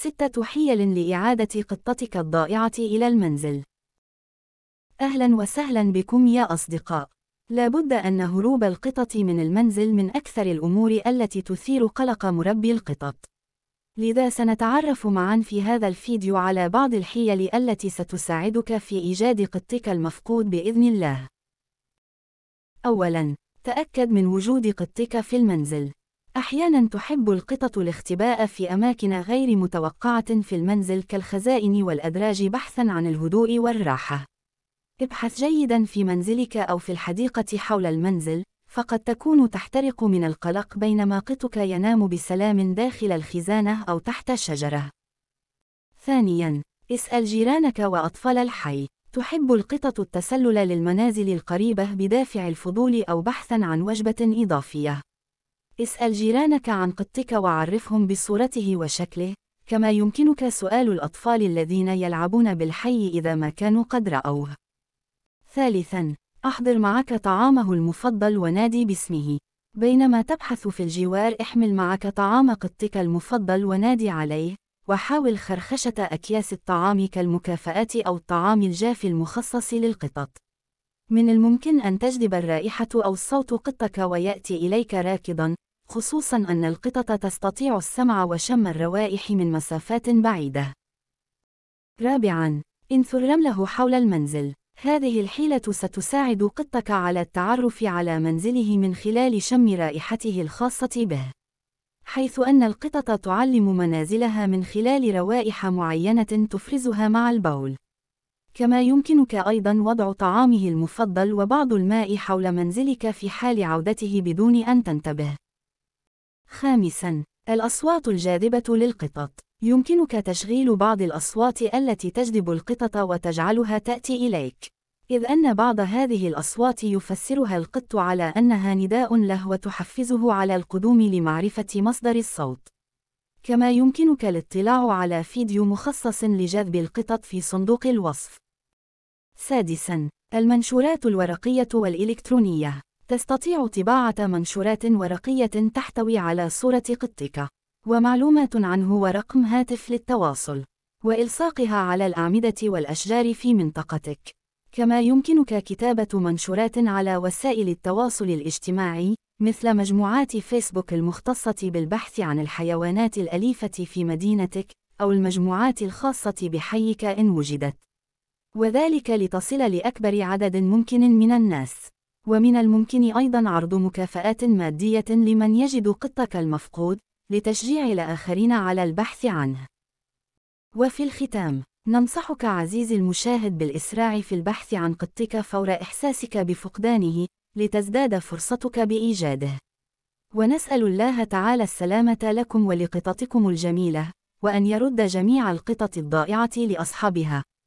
ستة حيل لإعادة قطتك الضائعة إلى المنزل. أهلاً وسهلاً بكم يا أصدقاء. لابد أن هروب القطط من المنزل من أكثر الأمور التي تثير قلق مربي القطط. لذا سنتعرف معاً في هذا الفيديو على بعض الحيل التي ستساعدك في إيجاد قطك المفقود بإذن الله. أولاً، تأكد من وجود قطك في المنزل. أحيانا تحب القطط الاختباء في أماكن غير متوقعة في المنزل كالخزائن والأدراج بحثا عن الهدوء والراحة. ابحث جيدا في منزلك أو في الحديقة حول المنزل، فقد تكون تحترق من القلق بينما قطك ينام بسلام داخل الخزانة أو تحت شجرة. ثانياً، اسأل جيرانك وأطفال الحي. تحب القطط التسلل للمنازل القريبة بدافع الفضول أو بحثاً عن وجبة إضافية. اسأل جيرانك عن قطك وعرفهم بصورته وشكله، كما يمكنك سؤال الأطفال الذين يلعبون بالحي إذا ما كانوا قد رأوه. ثالثاً، أحضر معك طعامه المفضل ونادي باسمه. بينما تبحث في الجوار احمل معك طعام قطك المفضل ونادي عليه، وحاول خرخشة أكياس الطعام كالمكافآت أو الطعام الجاف المخصص للقطط. من الممكن أن تجذب الرائحة أو الصوت قطك ويأتي إليك راكضًا، خصوصا أن القطط تستطيع السمع وشم الروائح من مسافات بعيدة. رابعاً، انثر رمله حول المنزل. هذه الحيلة ستساعد قطك على التعرف على منزله من خلال شم رائحته الخاصة به. حيث أن القطط تعلم منازلها من خلال روائح معينة تفرزها مع البول. كما يمكنك أيضًا وضع طعامه المفضل وبعض الماء حول منزلك في حال عودته بدون أن تنتبه. خامساً الأصوات الجاذبة للقطط يمكنك تشغيل بعض الأصوات التي تجذب القطط وتجعلها تأتي إليك إذ أن بعض هذه الأصوات يفسرها القط على أنها نداء له وتحفزه على القدوم لمعرفة مصدر الصوت. كما يمكنك الاطلاع على فيديو مخصص لجذب القطط في صندوق الوصف. سادساً: المنشورات الورقية والإلكترونية. تستطيع طباعة منشورات ورقية تحتوي على صورة قطك ومعلومات عنه ورقم هاتف للتواصل وإلصاقها على الأعمدة والأشجار في منطقتك كما يمكنك كتابة منشورات على وسائل التواصل الاجتماعي مثل مجموعات فيسبوك المختصة بالبحث عن الحيوانات الأليفة في مدينتك أو المجموعات الخاصة بحيك إن وجدت وذلك لتصل لأكبر عدد ممكن من الناس ومن الممكن أيضا عرض مكافآت مادية لمن يجد قطك المفقود لتشجيع الآخرين على البحث عنه. وفي الختام، ننصحك عزيزي المشاهد بالإسراع في البحث عن قطك فور إحساسك بفقدانه لتزداد فرصتك بإيجاده. ونسأل الله تعالى السلامة لكم ولقططكم الجميلة، وأن يرد جميع القطط الضائعة لأصحابها.